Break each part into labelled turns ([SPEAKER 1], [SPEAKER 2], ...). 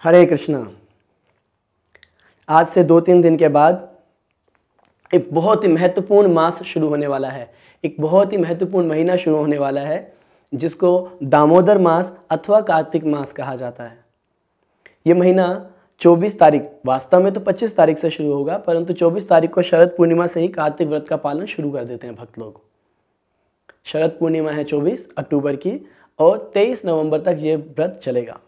[SPEAKER 1] हरे कृष्णा आज से दो तीन दिन के बाद एक बहुत ही महत्वपूर्ण मास शुरू होने वाला है एक बहुत ही महत्वपूर्ण महीना शुरू होने वाला है जिसको दामोदर मास अथवा कार्तिक मास कहा जाता है ये महीना 24 तारीख वास्तव में तो 25 तारीख से शुरू होगा परंतु 24 तारीख को शरद पूर्णिमा से ही कार्तिक व्रत का पालन शुरू कर देते हैं भक्त लोग शरद पूर्णिमा है 24 अक्टूबर की और 23 नवंबर तक ये व्रत चलेगा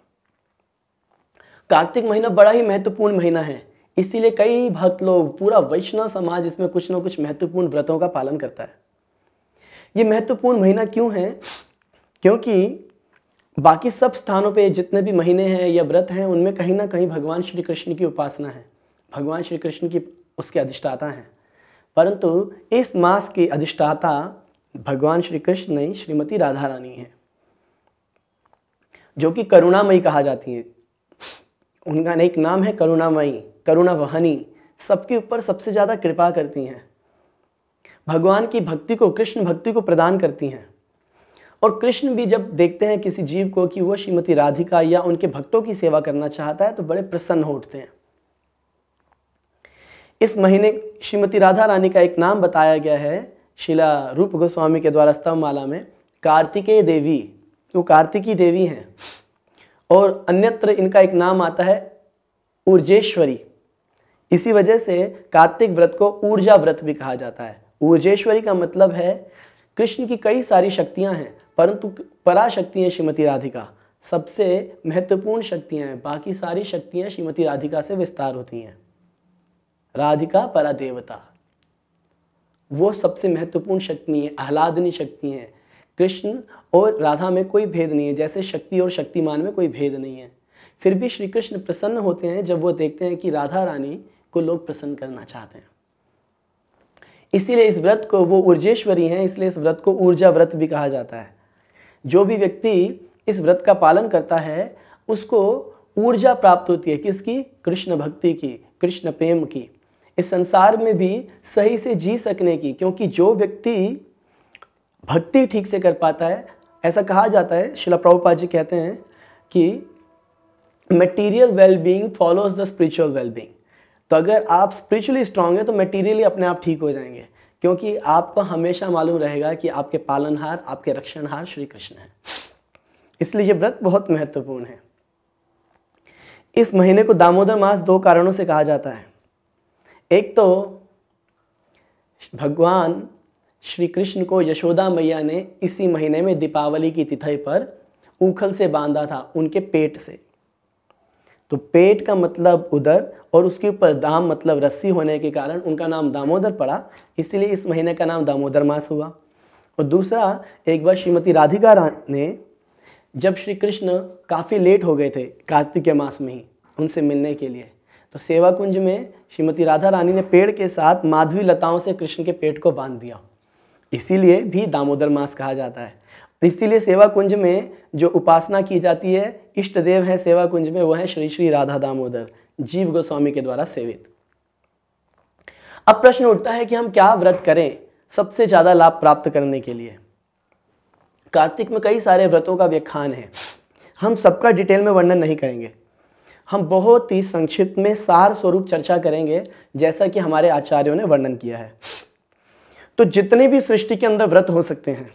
[SPEAKER 1] कार्तिक महीना बड़ा ही महत्वपूर्ण महीना है इसीलिए कई भक्त लोग पूरा वैष्णव समाज इसमें कुछ ना कुछ महत्वपूर्ण व्रतों का पालन करता है ये महत्वपूर्ण महीना क्यों है क्योंकि बाकी सब स्थानों पे जितने भी महीने हैं या व्रत हैं उनमें कहीं ना कहीं भगवान श्री कृष्ण की उपासना है भगवान श्री कृष्ण की उसके अधिष्ठाता हैं परंतु इस मास की अधिष्ठाता भगवान श्री कृष्ण नहीं श्रीमती राधा रानी हैं जो कि करुणामयी कहा जाती हैं उनका एक नाम है करुणामयी करुणा वहनी सबके ऊपर सबसे ज़्यादा कृपा करती हैं भगवान की भक्ति को कृष्ण भक्ति को प्रदान करती हैं और कृष्ण भी जब देखते हैं किसी जीव को कि वह श्रीमती राधिका या उनके भक्तों की सेवा करना चाहता है तो बड़े प्रसन्न हो उठते हैं इस महीने श्रीमती राधा रानी का एक नाम बताया गया है शिला रूप गोस्वामी के द्वारा स्तंभ माला में कार्तिकेय देवी वो कार्तिकी देवी हैं और अन्यत्र इनका एक नाम आता है ऊर्जेश्वरी इसी वजह से कार्तिक व्रत को ऊर्जा व्रत भी कहा जाता है ऊर्जेश्वरी का मतलब है कृष्ण की कई सारी शक्तियां हैं परंतु पराशक्ति हैं श्रीमती राधिका सबसे महत्वपूर्ण शक्तियाँ हैं बाकी सारी शक्तियाँ श्रीमती राधिका से विस्तार होती हैं राधिका परा देवता वो सबसे महत्वपूर्ण शक्ति है आह्लादनी शक्ति हैं कृष्ण और राधा में कोई भेद नहीं है जैसे शक्ति और शक्तिमान में कोई भेद नहीं है फिर भी श्री कृष्ण प्रसन्न होते हैं जब वो देखते हैं कि राधा रानी को लोग प्रसन्न करना चाहते हैं इसीलिए इस व्रत को वो ऊर्जेश्वरी हैं इसलिए इस व्रत को ऊर्जा व्रत भी कहा जाता है जो भी व्यक्ति इस व्रत का पालन करता है उसको ऊर्जा प्राप्त होती है किसकी कृष्ण भक्ति की कृष्ण प्रेम की इस संसार में भी सही से जी सकने की क्योंकि जो व्यक्ति भक्ति ठीक से कर पाता है ऐसा कहा जाता है शिला प्रभुपा जी कहते हैं कि material wellbeing follows the spiritual wellbeing तो अगर आप स्पिरिचुअली स्ट्रांग हैं तो मटेरियली अपने आप ठीक हो जाएंगे क्योंकि आपको हमेशा मालूम रहेगा कि आपके पालनहार आपके रक्षणहार श्री कृष्ण हैं इसलिए यह व्रत बहुत महत्वपूर्ण है इस महीने को दामोदर मास दो कारणों से कहा जाता है एक तो भगवान श्री कृष्ण को यशोदा मैया ने इसी महीने में दीपावली की तिथि पर उखल से बांधा था उनके पेट से तो पेट का मतलब उधर और उसके ऊपर दाम मतलब रस्सी होने के कारण उनका नाम दामोदर पड़ा इसलिए इस महीने का नाम दामोदर मास हुआ और दूसरा एक बार श्रीमती राधिका ने जब श्री कृष्ण काफ़ी लेट हो गए थे कार्तिक के मास में ही उनसे मिलने के लिए तो सेवा कुंज में श्रीमती राधा रानी ने पेड़ के साथ माधवी लताओं से कृष्ण के पेट को बांध दिया इसीलिए भी दामोदर मास कहा जाता है इसीलिए सेवा कुंज में जो उपासना की जाती है इष्ट देव है सेवा कुंज में वो है श्री श्री राधा दामोदर जीव गोस्वामी के द्वारा सेवित अब प्रश्न उठता है कि हम क्या व्रत करें सबसे ज़्यादा लाभ प्राप्त करने के लिए कार्तिक में कई सारे व्रतों का व्याख्यान है हम सबका डिटेल में वर्णन नहीं करेंगे हम बहुत ही संक्षिप्त में सार स्वरूप चर्चा करेंगे जैसा कि हमारे आचार्यों ने वर्णन किया है तो जितने भी सृष्टि के अंदर व्रत हो सकते हैं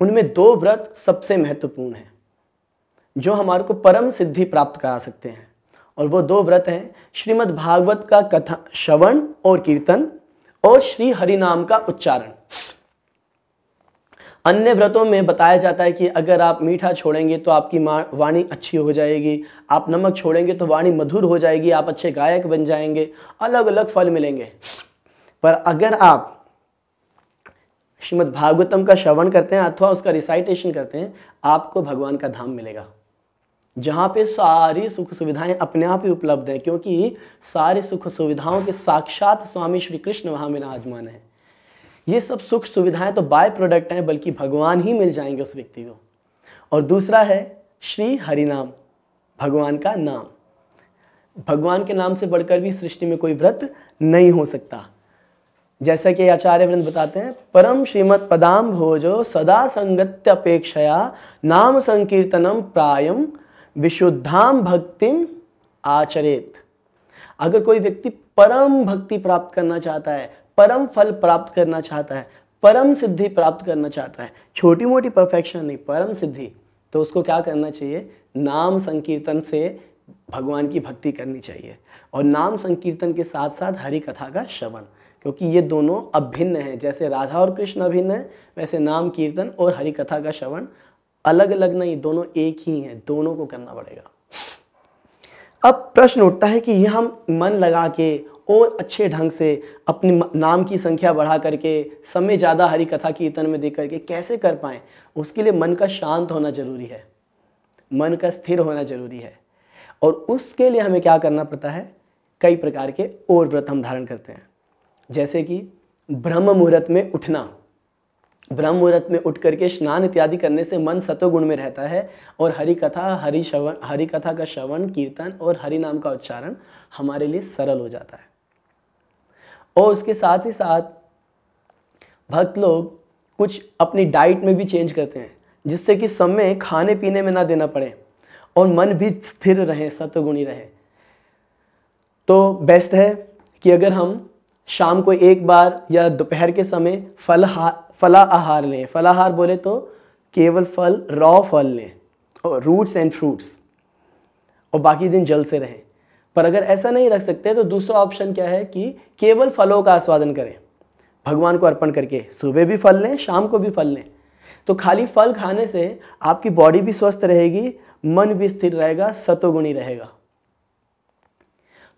[SPEAKER 1] उनमें दो व्रत सबसे महत्वपूर्ण हैं जो हमारे को परम सिद्धि प्राप्त करा सकते हैं और वो दो व्रत हैं श्रीमद् भागवत का कथा श्रवण और कीर्तन और श्री हरि नाम का उच्चारण अन्य व्रतों में बताया जाता है कि अगर आप मीठा छोड़ेंगे तो आपकी वाणी अच्छी हो जाएगी आप नमक छोड़ेंगे तो वाणी मधुर हो जाएगी आप अच्छे गायक बन जाएंगे अलग अलग फल मिलेंगे पर अगर आप श्रीमद भागवतम का श्रवण करते हैं अथवा उसका रिसाइटेशन करते हैं आपको भगवान का धाम मिलेगा जहाँ पे सारी सुख सुविधाएं अपने आप ही उपलब्ध हैं क्योंकि सारी सुख सुविधाओं के साक्षात स्वामी श्री कृष्ण वहाँ विराजमान है ये सब सुख सुविधाएं तो बाय प्रोडक्ट हैं बल्कि भगवान ही मिल जाएंगे उस व्यक्ति को और दूसरा है श्री हरिनाम भगवान का नाम भगवान के नाम से बढ़कर भी सृष्टि में कोई व्रत नहीं हो सकता जैसा कि आचार्य वृंद बताते हैं परम श्रीमद पदाम भोजो सदा संगत्यपेक्षया नाम संकीर्तनम प्रायम विशुद्धाम भक्तिम आचरेत अगर कोई व्यक्ति परम भक्ति प्राप्त करना चाहता है परम फल प्राप्त करना चाहता है परम सिद्धि प्राप्त करना चाहता है छोटी मोटी परफेक्शन नहीं परम सिद्धि तो उसको क्या करना चाहिए नाम संकीर्तन से भगवान की भक्ति करनी चाहिए और नाम संकीर्तन के साथ साथ हरि कथा का श्रवण क्योंकि ये दोनों अभिन्न हैं जैसे राधा और कृष्ण अभिन्न है वैसे नाम कीर्तन और हरि कथा का श्रवण अलग अलग नहीं दोनों एक ही हैं दोनों को करना पड़ेगा अब प्रश्न उठता है कि यह हम मन लगा के और अच्छे ढंग से अपने नाम की संख्या बढ़ा करके समय ज़्यादा हरि कथा कीर्तन में दे करके कैसे कर पाएँ उसके लिए मन का शांत होना जरूरी है मन का स्थिर होना जरूरी है और उसके लिए हमें क्या करना पड़ता है कई प्रकार के और व्रत हम धारण करते हैं जैसे कि ब्रह्म मुहूर्त में उठना ब्रह्म मुहूर्त में उठ करके स्नान इत्यादि करने से मन सतोगुण में रहता है और हरि कथा हरि श्रवण हरि कथा का श्रवण कीर्तन और हरि नाम का उच्चारण हमारे लिए सरल हो जाता है और उसके साथ ही साथ भक्त लोग कुछ अपनी डाइट में भी चेंज करते हैं जिससे कि समय खाने पीने में ना देना पड़े और मन भी स्थिर रहे सतगुणी रहे तो बेस्ट है कि अगर हम शाम को एक बार या दोपहर के समय फल फला आहार लें फलाहार बोले तो केवल फल रॉ फल लें और रूट्स एंड फ्रूट्स और बाकी दिन जल से रहें पर अगर ऐसा नहीं रख सकते तो दूसरा ऑप्शन क्या है कि केवल फलों का आस्वादन करें भगवान को अर्पण करके सुबह भी फल लें शाम को भी फल लें तो खाली फल खाने से आपकी बॉडी भी स्वस्थ रहेगी मन भी स्थिर रहेगा सतोगुणी रहेगा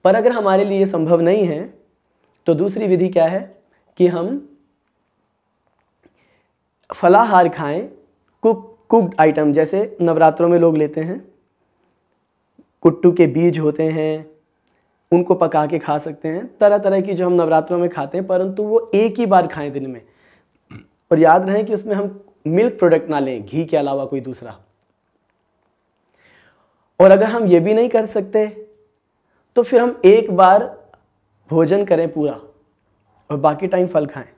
[SPEAKER 1] पर अगर हमारे लिए संभव नहीं है तो दूसरी विधि क्या है कि हम फलाहार खाएं कुक कुकड आइटम जैसे नवरात्रों में लोग लेते हैं कुट्टू के बीज होते हैं उनको पका के खा सकते हैं तरह तरह की जो हम नवरात्रों में खाते हैं परंतु वो एक ही बार खाएं दिन में और याद रहे कि उसमें हम मिल्क प्रोडक्ट ना लें घी के अलावा कोई दूसरा और अगर हम ये भी नहीं कर सकते तो फिर हम एक बार भोजन करें पूरा और बाकी टाइम फल खाएं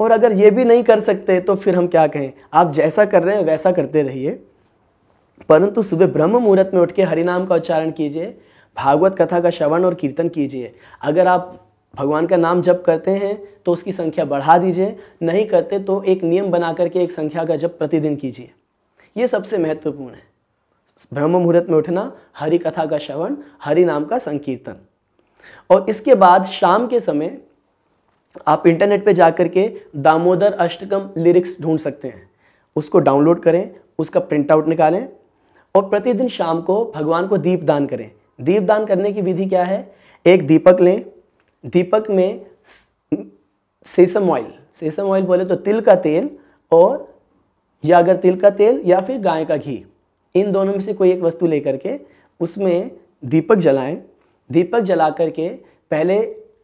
[SPEAKER 1] और अगर ये भी नहीं कर सकते तो फिर हम क्या कहें आप जैसा कर रहे हैं वैसा करते रहिए परंतु सुबह ब्रह्म मुहूर्त में उठ के हरिनाम का उच्चारण कीजिए भागवत कथा का श्रवण और कीर्तन कीजिए अगर आप भगवान का नाम जप करते हैं तो उसकी संख्या बढ़ा दीजिए नहीं करते तो एक नियम बना करके एक संख्या का जप प्रतिदिन कीजिए ये सबसे महत्वपूर्ण है ब्रह्म मुहूर्त में उठना हरि कथा का श्रवण हरि नाम का संकीर्तन और इसके बाद शाम के समय आप इंटरनेट पे जा कर के दामोदर अष्टकम लिरिक्स ढूंढ सकते हैं उसको डाउनलोड करें उसका प्रिंट आउट निकालें और प्रतिदिन शाम को भगवान को दीप दान करें दीप दान करने की विधि क्या है एक दीपक लें दीपक में सेसम ऑयल सेसम ऑयल बोले तो तिल का तेल और या अगर तिल का तेल या फिर गाय का घी इन दोनों में से कोई एक वस्तु लेकर के उसमें दीपक जलाएं दीपक जला करके पहले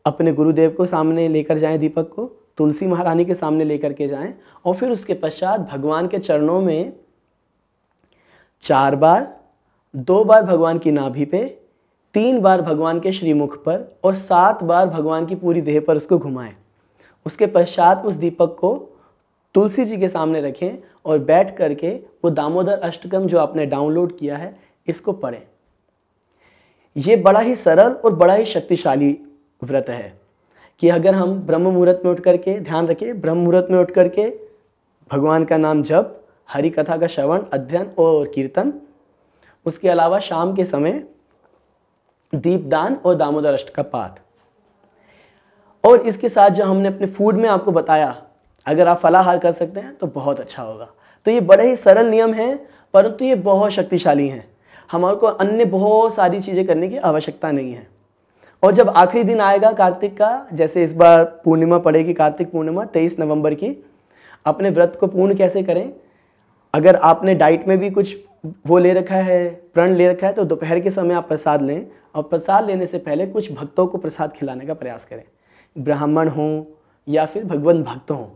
[SPEAKER 1] अपने गुरुदेव को सामने लेकर जाएं दीपक को तुलसी महारानी के सामने लेकर के जाएं और फिर उसके पश्चात भगवान के चरणों में चार बार दो बार भगवान की नाभि पे तीन बार भगवान के श्रीमुख पर और सात बार भगवान की पूरी देह पर उसको घुमाएं उसके पश्चात उस दीपक को तुलसी जी के सामने रखें और बैठ करके वो दामोदर अष्टकम जो आपने डाउनलोड किया है इसको पढ़ें ये बड़ा ही सरल और बड़ा ही शक्तिशाली व्रत है कि अगर हम ब्रह्म मुहूर्त में उठ करके ध्यान रखें ब्रह्म मुहूर्त में उठ करके भगवान का नाम जप हरि कथा का श्रवण अध्ययन और कीर्तन उसके अलावा शाम के समय दीपदान और दामोदर अष्ट का पाठ और इसके साथ जो हमने अपने फूड में आपको बताया अगर आप फलाहार कर सकते हैं तो बहुत अच्छा होगा तो ये बड़े ही सरल नियम हैं परंतु ये बहुत शक्तिशाली हैं हमारे को अन्य बहुत सारी चीज़ें करने की आवश्यकता नहीं है और जब आखिरी दिन आएगा कार्तिक का जैसे इस बार पूर्णिमा पड़ेगी कार्तिक पूर्णिमा तेईस नवंबर की अपने व्रत को पूर्ण कैसे करें अगर आपने डाइट में भी कुछ वो ले रखा है प्रण ले रखा है तो दोपहर के समय आप प्रसाद लें और प्रसाद लेने से पहले कुछ भक्तों को प्रसाद खिलाने का प्रयास करें ब्राह्मण हों या फिर भगवान भक्त हों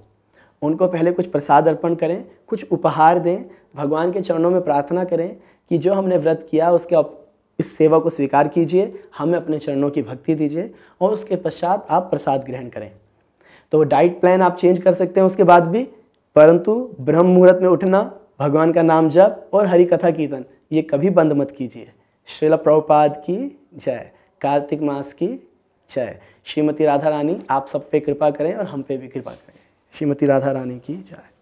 [SPEAKER 1] उनको पहले कुछ प्रसाद अर्पण करें कुछ उपहार दें भगवान के चरणों में प्रार्थना करें कि जो हमने व्रत किया उसके इस सेवा को स्वीकार कीजिए हमें अपने चरणों की भक्ति दीजिए और उसके पश्चात आप प्रसाद ग्रहण करें तो डाइट प्लान आप चेंज कर सकते हैं उसके बाद भी परंतु ब्रह्म मुहूर्त में उठना भगवान का नाम जप और हरि कथा कीर्तन ये कभी बंद मत कीजिए श्रील प्रभुपाद की जय कार्तिक मास की जय श्रीमती राधा रानी आप सब पे कृपा करें और हम पे भी कृपा करें श्रीमती राधा रानी की जय